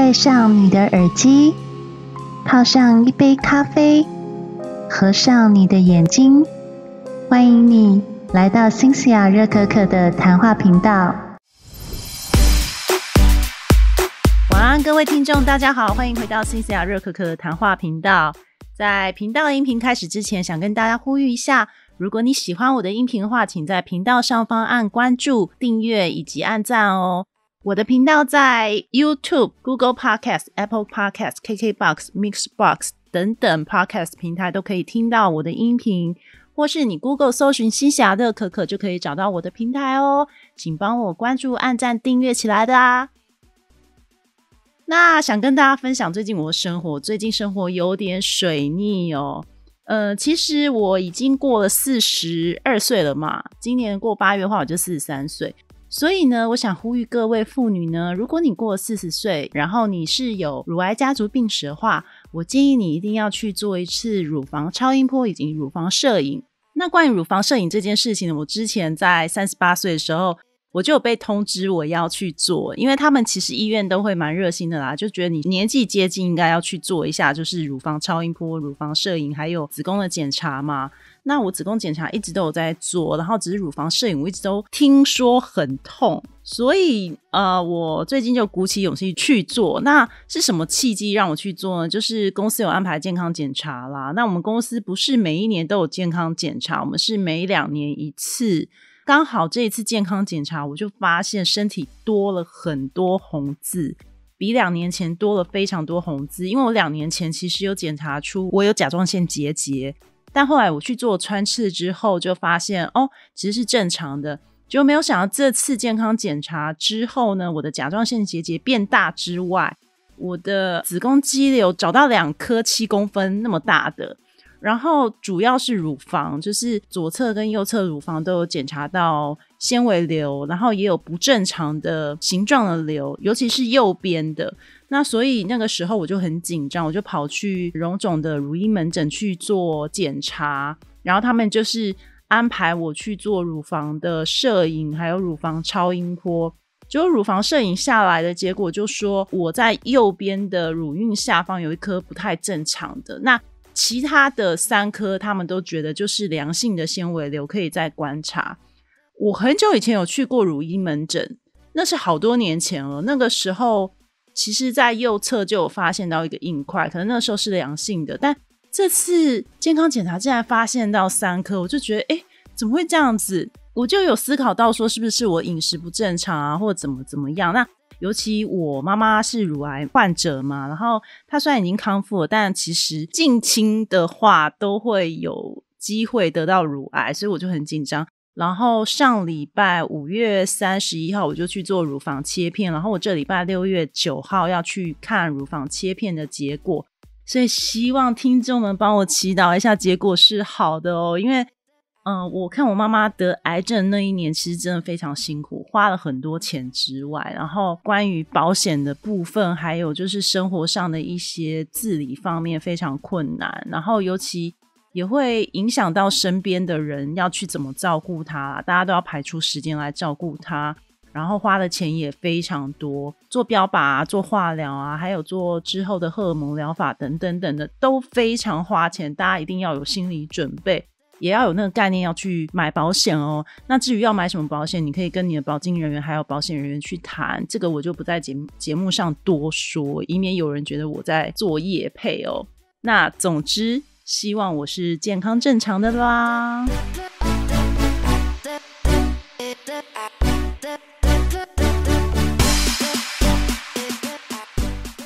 戴上你的耳机，泡上一杯咖啡，合上你的眼睛，欢迎你来到新西亚热可可的谈话频道。晚安，各位听众，大家好，欢迎回到新西亚热可可的谈话频道。在频道音频开始之前，想跟大家呼吁一下：如果你喜欢我的音频的话，请在频道上方按关注、订阅以及按赞哦。我的频道在 YouTube、Google Podcast、Apple Podcast、KK Box、Mix Box 等等 Podcast 平台都可以听到我的音频，或是你 Google 搜寻“西霞的可可”就可以找到我的平台哦。请帮我关注、按赞、订阅起来的啦！那想跟大家分享最近我的生活，最近生活有点水逆哦。呃，其实我已经过了四十二岁了嘛，今年过八月的话我就四十三岁。所以呢，我想呼吁各位妇女呢，如果你过四十岁，然后你是有乳癌家族病史的话，我建议你一定要去做一次乳房超音波以及乳房摄影。那关于乳房摄影这件事情呢，我之前在三十八岁的时候。我就有被通知我要去做，因为他们其实医院都会蛮热心的啦，就觉得你年纪接近，应该要去做一下，就是乳房超音波、乳房摄影，还有子宫的检查嘛。那我子宫检查一直都有在做，然后只是乳房摄影，我一直都听说很痛，所以呃，我最近就鼓起勇气去做。那是什么契机让我去做呢？就是公司有安排健康检查啦。那我们公司不是每一年都有健康检查，我们是每两年一次。刚好这一次健康检查，我就发现身体多了很多红字，比两年前多了非常多红字。因为我两年前其实有检查出我有甲状腺结节，但后来我去做穿刺之后，就发现哦，其实是正常的。就没有想到这次健康检查之后呢，我的甲状腺结节变大之外，我的子宫肌瘤找到两颗七公分那么大的。然后主要是乳房，就是左侧跟右侧乳房都有检查到纤维瘤，然后也有不正常的形状的瘤，尤其是右边的。那所以那个时候我就很紧张，我就跑去荣总的乳婴门诊去做检查，然后他们就是安排我去做乳房的摄影，还有乳房超音波。就果乳房摄影下来的结果就说，我在右边的乳晕下方有一颗不太正常的那。其他的三颗他们都觉得就是良性的纤维瘤，可以再观察。我很久以前有去过乳医门诊，那是好多年前了。那个时候其实，在右侧就有发现到一个硬块，可能那时候是良性的。但这次健康检查竟然发现到三颗，我就觉得哎，怎么会这样子？我就有思考到说，是不是我饮食不正常啊，或怎么怎么样？那尤其我妈妈是乳癌患者嘛，然后她虽然已经康复了，但其实近亲的话都会有机会得到乳癌，所以我就很紧张。然后上礼拜五月三十一号我就去做乳房切片，然后我这礼拜六月九号要去看乳房切片的结果，所以希望听众们帮我祈祷一下，结果是好的哦，因为。嗯，我看我妈妈得癌症那一年，其实真的非常辛苦，花了很多钱之外，然后关于保险的部分，还有就是生活上的一些自理方面非常困难，然后尤其也会影响到身边的人要去怎么照顾她，大家都要排出时间来照顾她，然后花的钱也非常多，做标靶啊，做化疗啊，还有做之后的荷尔蒙疗法等等等的都非常花钱，大家一定要有心理准备。也要有那个概念，要去买保险哦。那至于要买什么保险，你可以跟你的保金人员还有保险人员去谈。这个我就不在节节目上多说，以免有人觉得我在做夜配哦。那总之，希望我是健康正常的啦。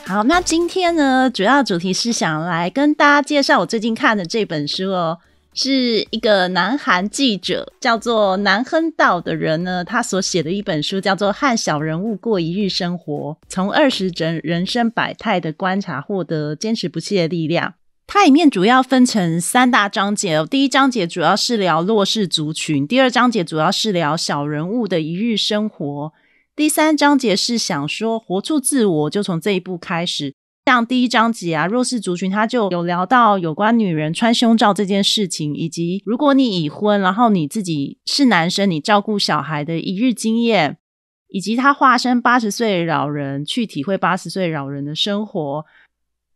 好，那今天呢，主要主题是想来跟大家介绍我最近看的这本书哦。是一个南韩记者，叫做南亨道的人呢，他所写的一本书叫做《和小人物过一日生活》，从二十整人生百态的观察获得坚持不懈的力量。它里面主要分成三大章节哦，第一章节主要是聊弱势族群，第二章节主要是聊小人物的一日生活，第三章节是想说活出自我，就从这一步开始。像第一章节啊，弱势族群他就有聊到有关女人穿胸罩这件事情，以及如果你已婚，然后你自己是男生，你照顾小孩的一日经验，以及他化身八十岁老人去体会八十岁老人的生活。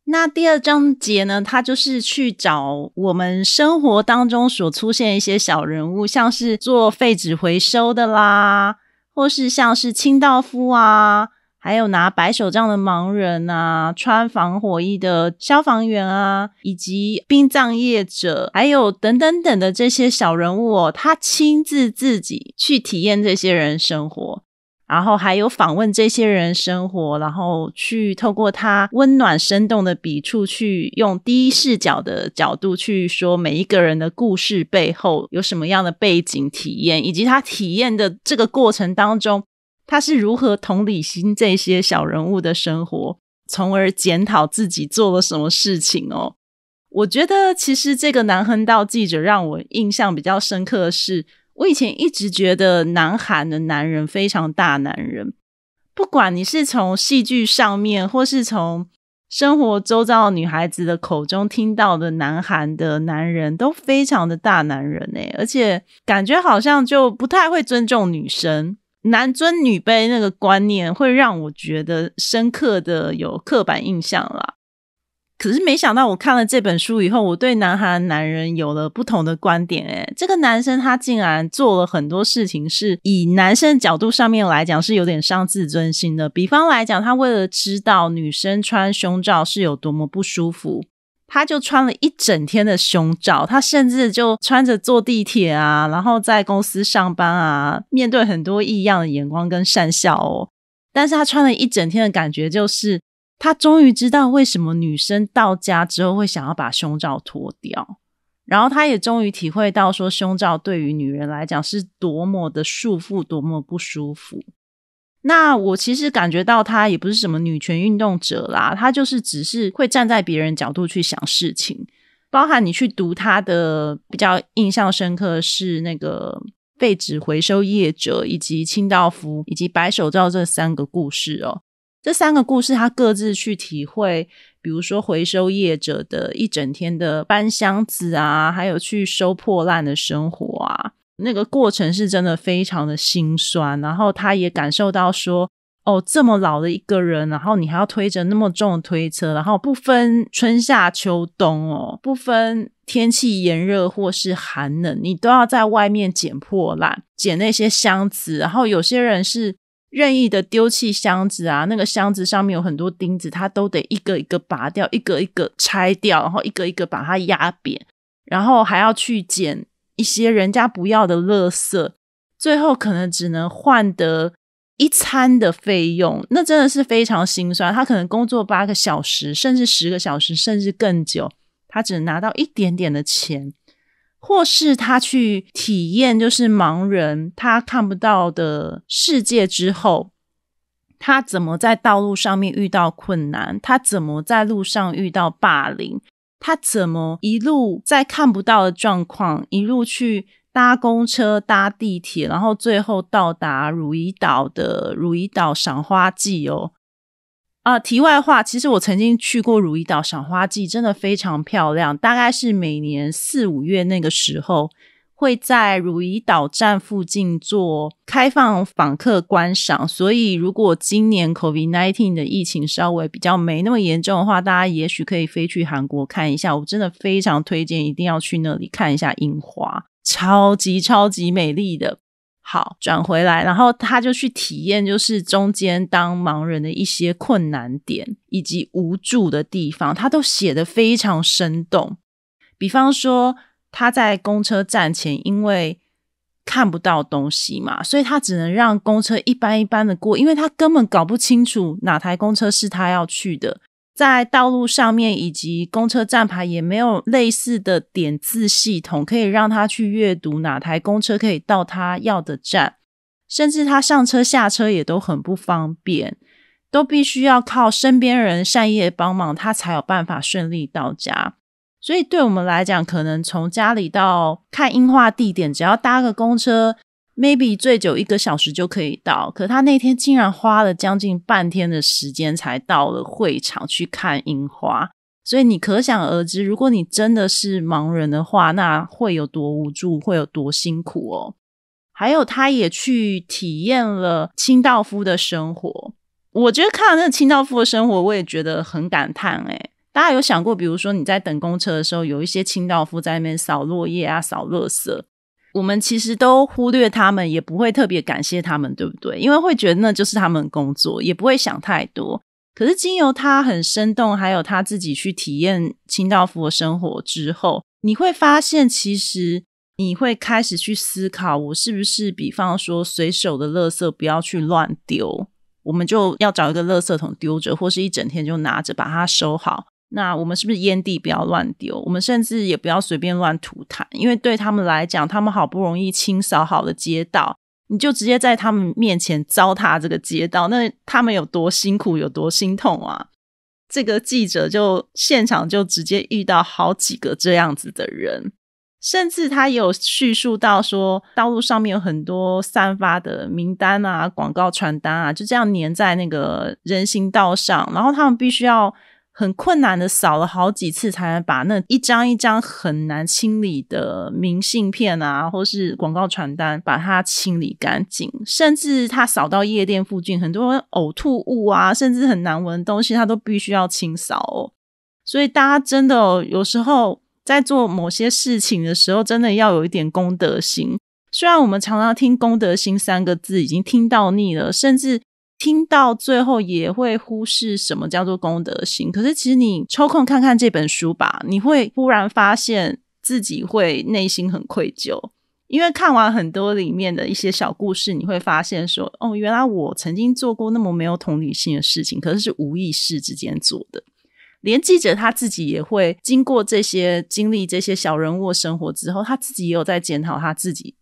那第二章节呢，他就是去找我们生活当中所出现一些小人物，像是做废纸回收的啦，或是像是清道夫啊。还有拿白手杖的盲人啊，穿防火衣的消防员啊，以及殡葬业者，还有等等等的这些小人物哦，他亲自自己去体验这些人生活，然后还有访问这些人生活，然后去透过他温暖生动的笔触，去用第一视角的角度去说每一个人的故事背后有什么样的背景体验，以及他体验的这个过程当中。他是如何同理心这些小人物的生活，从而检讨自己做了什么事情哦？我觉得其实这个南亨道记者让我印象比较深刻的是，我以前一直觉得南韩的男人非常大男人，不管你是从戏剧上面，或是从生活周遭女孩子的口中听到的，南韩的男人都非常的大男人哎，而且感觉好像就不太会尊重女生。男尊女卑那个观念会让我觉得深刻的有刻板印象啦。可是没想到我看了这本书以后，我对男孩、男人有了不同的观点。诶这个男生他竟然做了很多事情，是以男生角度上面来讲是有点伤自尊心的。比方来讲，他为了知道女生穿胸罩是有多么不舒服。他就穿了一整天的胸罩，他甚至就穿着坐地铁啊，然后在公司上班啊，面对很多异样的眼光跟讪笑哦。但是他穿了一整天的感觉，就是他终于知道为什么女生到家之后会想要把胸罩脱掉，然后他也终于体会到说，胸罩对于女人来讲是多么的束缚，多么不舒服。那我其实感觉到她也不是什么女权运动者啦，她就是只是会站在别人角度去想事情，包含你去读她的比较印象深刻是那个废纸回收业者以及清道夫以及白手套这三个故事哦，这三个故事他各自去体会，比如说回收业者的一整天的搬箱子啊，还有去收破烂的生活啊。那个过程是真的非常的心酸，然后他也感受到说，哦，这么老的一个人，然后你还要推着那么重的推车，然后不分春夏秋冬哦，不分天气炎热或是寒冷，你都要在外面捡破烂，捡那些箱子，然后有些人是任意的丢弃箱子啊，那个箱子上面有很多钉子，他都得一个一个拔掉，一个一个拆掉，然后一个一个把它压扁，然后还要去捡。一些人家不要的垃圾，最后可能只能换得一餐的费用，那真的是非常心酸。他可能工作八个小时，甚至十个小时，甚至更久，他只能拿到一点点的钱，或是他去体验就是盲人他看不到的世界之后，他怎么在道路上面遇到困难，他怎么在路上遇到霸凌。他怎么一路在看不到的状况，一路去搭公车、搭地铁，然后最后到达如意岛的如意岛赏花季哦！啊，题外话，其实我曾经去过如意岛赏花季，真的非常漂亮，大概是每年四五月那个时候。会在汝矣岛站附近做开放访客观赏，所以如果今年 COVID nineteen 的疫情稍微比较没那么严重的话，大家也许可以飞去韩国看一下。我真的非常推荐，一定要去那里看一下樱花，超级超级美丽的。好转回来，然后他就去体验，就是中间当盲人的一些困难点以及无助的地方，他都写得非常生动。比方说。他在公车站前，因为看不到东西嘛，所以他只能让公车一般一般的过，因为他根本搞不清楚哪台公车是他要去的。在道路上面以及公车站牌也没有类似的点字系统，可以让他去阅读哪台公车可以到他要的站，甚至他上车下车也都很不方便，都必须要靠身边人善意的帮忙，他才有办法顺利到家。所以，对我们来讲，可能从家里到看樱花地点，只要搭个公车，maybe 最久一个小时就可以到。可他那天竟然花了将近半天的时间才到了会场去看樱花。所以你可想而知，如果你真的是盲人的话，那会有多无助，会有多辛苦哦。还有，他也去体验了清道夫的生活。我觉得看了那清道夫的生活，我也觉得很感叹诶大家有想过，比如说你在等公车的时候，有一些清道夫在外面扫落叶啊、扫垃圾，我们其实都忽略他们，也不会特别感谢他们，对不对？因为会觉得那就是他们工作，也不会想太多。可是经由他很生动，还有他自己去体验清道夫的生活之后，你会发现，其实你会开始去思考，我是不是，比方说随手的垃圾不要去乱丢，我们就要找一个垃圾桶丢着，或是一整天就拿着把它收好。那我们是不是烟蒂不要乱丢？我们甚至也不要随便乱吐痰，因为对他们来讲，他们好不容易清扫好的街道，你就直接在他们面前糟蹋这个街道，那他们有多辛苦，有多心痛啊？这个记者就现场就直接遇到好几个这样子的人，甚至他也有叙述到说，道路上面有很多散发的名单啊、广告传单啊，就这样粘在那个人行道上，然后他们必须要。很困难的，扫了好几次，才能把那一张一张很难清理的明信片啊，或是广告传单，把它清理干净。甚至它扫到夜店附近，很多呕吐物啊，甚至很难闻的东西，它都必须要清扫。哦。所以大家真的有时候在做某些事情的时候，真的要有一点公德心。虽然我们常常听“公德心”三个字已经听到腻了，甚至。听到最后也会忽视什么叫做公德心，可是其实你抽空看看这本书吧，你会忽然发现自己会内心很愧疚，因为看完很多里面的一些小故事，你会发现说，哦，原来我曾经做过那么没有同理心的事情，可是是无意识之间做的。连记者他自己也会经过这些经历这些小人物生活之后，他自己也有在检讨他自己。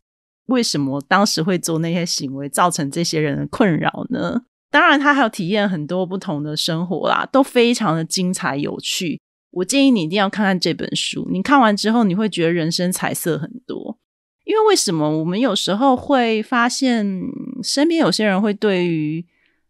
为什么当时会做那些行为，造成这些人的困扰呢？当然，他还有体验很多不同的生活啦，都非常的精彩有趣。我建议你一定要看看这本书，你看完之后，你会觉得人生彩色很多。因为为什么我们有时候会发现身边有些人会对于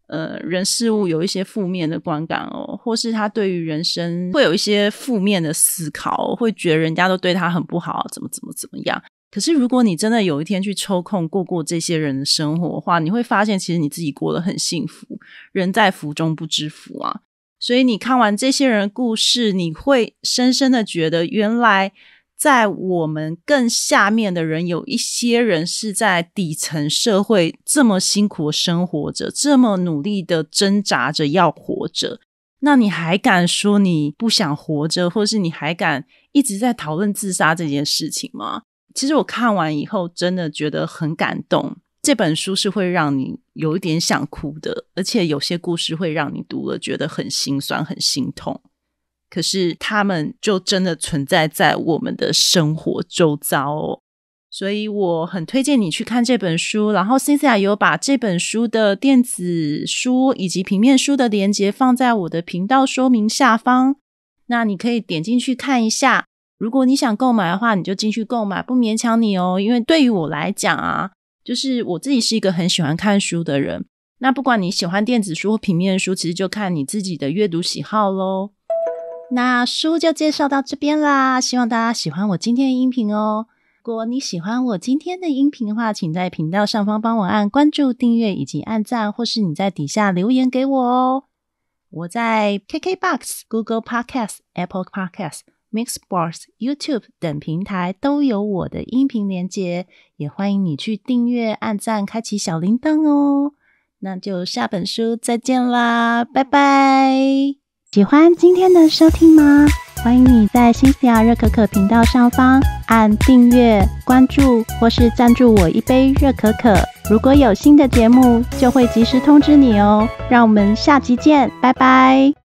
呃人事物有一些负面的观感哦，或是他对于人生会有一些负面的思考，会觉得人家都对他很不好，怎么怎么怎么样。可是，如果你真的有一天去抽空过过这些人的生活的话，你会发现，其实你自己过得很幸福。人在福中不知福啊！所以，你看完这些人故事，你会深深的觉得，原来在我们更下面的人，有一些人是在底层社会这么辛苦的生活着，这么努力的挣扎着要活着。那你还敢说你不想活着，或是你还敢一直在讨论自杀这件事情吗？其实我看完以后，真的觉得很感动。这本书是会让你有一点想哭的，而且有些故事会让你读了觉得很心酸、很心痛。可是他们就真的存在在我们的生活周遭，哦。所以我很推荐你去看这本书。然后，Cynthia 有把这本书的电子书以及平面书的连接放在我的频道说明下方，那你可以点进去看一下。如果你想购买的话，你就进去购买，不勉强你哦。因为对于我来讲啊，就是我自己是一个很喜欢看书的人。那不管你喜欢电子书或平面书，其实就看你自己的阅读喜好喽。那书就介绍到这边啦，希望大家喜欢我今天的音频哦。如果你喜欢我今天的音频的话，请在频道上方帮我按关注、订阅以及按赞，或是你在底下留言给我哦。我在 KKBox、Google Podcast、Apple Podcast。Mixbox、YouTube 等平台都有我的音频连接，也欢迎你去订阅、按赞、开启小铃铛哦。那就下本书再见啦，拜拜！喜欢今天的收听吗？欢迎你在“新丝亚热可可”频道上方按订阅、关注，或是赞助我一杯热可可。如果有新的节目，就会及时通知你哦。让我们下集见，拜拜！